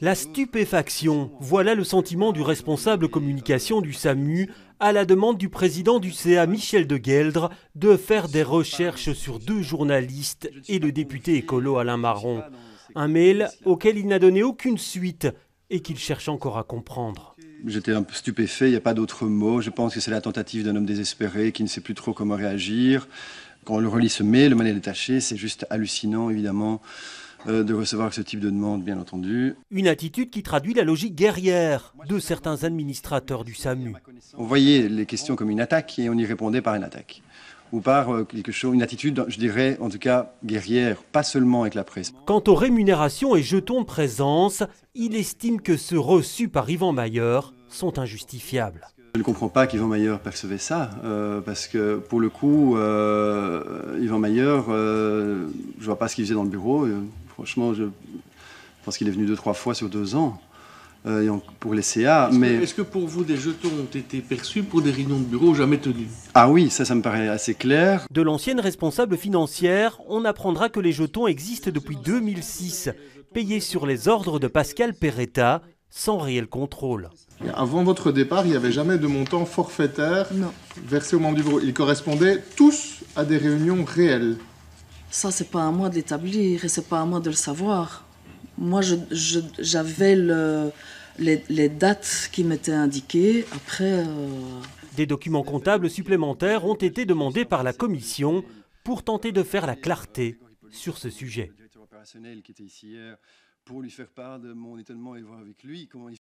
La stupéfaction, voilà le sentiment du responsable communication du SAMU à la demande du président du CA Michel de Gueldre de faire des recherches sur deux journalistes et le député écolo Alain Marron. Un mail auquel il n'a donné aucune suite et qu'il cherche encore à comprendre. J'étais un peu stupéfait, il n'y a pas d'autre mot. Je pense que c'est la tentative d'un homme désespéré qui ne sait plus trop comment réagir. Quand on le relit ce mail, le mail est détaché, c'est juste hallucinant évidemment. Euh, de recevoir ce type de demande, bien entendu. Une attitude qui traduit la logique guerrière de certains administrateurs du SAMU. On voyait les questions comme une attaque et on y répondait par une attaque ou par euh, quelque chose, une attitude, je dirais, en tout cas guerrière, pas seulement avec la presse. Quant aux rémunérations et jetons de présence, il estime que ceux reçus par Yvan Mailleur sont injustifiables. Je ne comprends pas qu'Yvan Mailleur percevait ça, euh, parce que pour le coup, Yvan je ne vois pas ce qu'il faisait dans le bureau. Franchement, je pense qu'il est venu deux, trois fois sur deux ans. Euh, pour les CA. Est-ce que, pour vous, des jetons ont été perçus pour des réunions de bureau jamais tenues Ah oui, ça, ça me paraît assez clair. De l'ancienne responsable financière, on apprendra que les jetons existent depuis 2006, payés sur les ordres de Pascal Perretta, sans réel contrôle. Avant votre départ, il n'y avait jamais de montant forfaitaire versé aux membres du bureau. Ils correspondaient tous à des réunions réelles ça, c'est pas à moi de l'établir et c'est pas à moi de le savoir. Moi, j'avais le, les, dates qui m'étaient indiquées. Après. Euh, Des documents comptables supplémentaires ont été demandés par la Commission pour tenter de faire la clarté sur ce sujet. pour lui faire part de mon étonnement et voir avec lui comment il